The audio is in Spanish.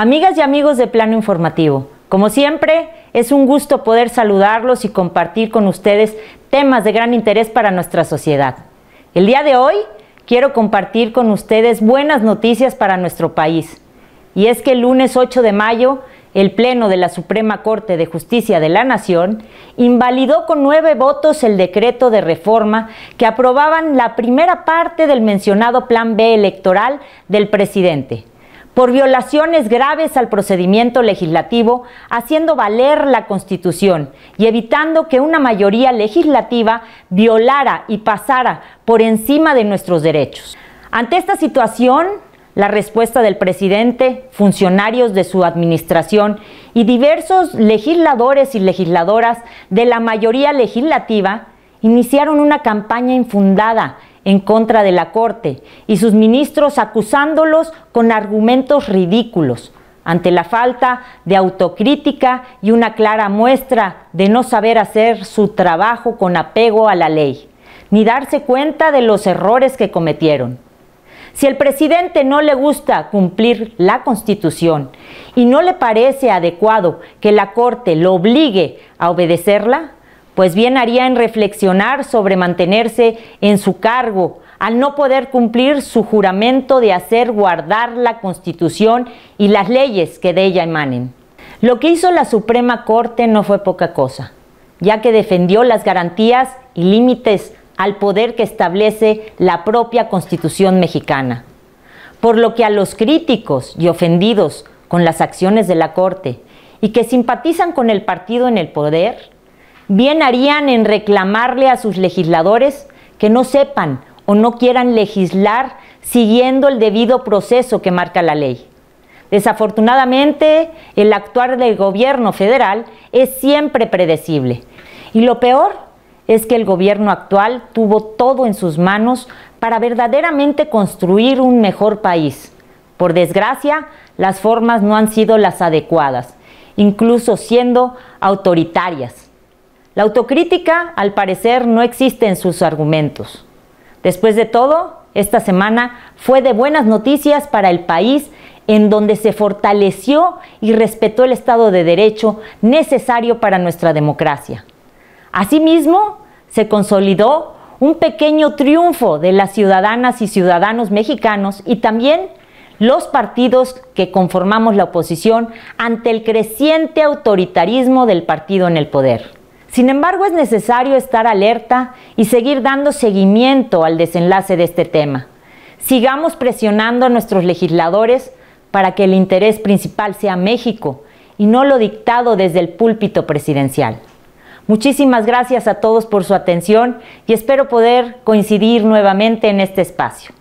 Amigas y amigos de Plano Informativo, como siempre, es un gusto poder saludarlos y compartir con ustedes temas de gran interés para nuestra sociedad. El día de hoy quiero compartir con ustedes buenas noticias para nuestro país. Y es que el lunes 8 de mayo, el Pleno de la Suprema Corte de Justicia de la Nación invalidó con nueve votos el decreto de reforma que aprobaban la primera parte del mencionado Plan B electoral del presidente por violaciones graves al procedimiento legislativo, haciendo valer la Constitución y evitando que una mayoría legislativa violara y pasara por encima de nuestros derechos. Ante esta situación, la respuesta del presidente, funcionarios de su administración y diversos legisladores y legisladoras de la mayoría legislativa iniciaron una campaña infundada en contra de la Corte y sus ministros acusándolos con argumentos ridículos, ante la falta de autocrítica y una clara muestra de no saber hacer su trabajo con apego a la ley, ni darse cuenta de los errores que cometieron. Si al presidente no le gusta cumplir la Constitución y no le parece adecuado que la Corte lo obligue a obedecerla, pues bien haría en reflexionar sobre mantenerse en su cargo al no poder cumplir su juramento de hacer guardar la Constitución y las leyes que de ella emanen. Lo que hizo la Suprema Corte no fue poca cosa, ya que defendió las garantías y límites al poder que establece la propia Constitución mexicana. Por lo que a los críticos y ofendidos con las acciones de la Corte y que simpatizan con el partido en el poder, Bien harían en reclamarle a sus legisladores que no sepan o no quieran legislar siguiendo el debido proceso que marca la ley. Desafortunadamente, el actuar del gobierno federal es siempre predecible. Y lo peor es que el gobierno actual tuvo todo en sus manos para verdaderamente construir un mejor país. Por desgracia, las formas no han sido las adecuadas, incluso siendo autoritarias. La autocrítica, al parecer, no existe en sus argumentos. Después de todo, esta semana fue de buenas noticias para el país en donde se fortaleció y respetó el Estado de Derecho necesario para nuestra democracia. Asimismo, se consolidó un pequeño triunfo de las ciudadanas y ciudadanos mexicanos y también los partidos que conformamos la oposición ante el creciente autoritarismo del partido en el poder. Sin embargo, es necesario estar alerta y seguir dando seguimiento al desenlace de este tema. Sigamos presionando a nuestros legisladores para que el interés principal sea México y no lo dictado desde el púlpito presidencial. Muchísimas gracias a todos por su atención y espero poder coincidir nuevamente en este espacio.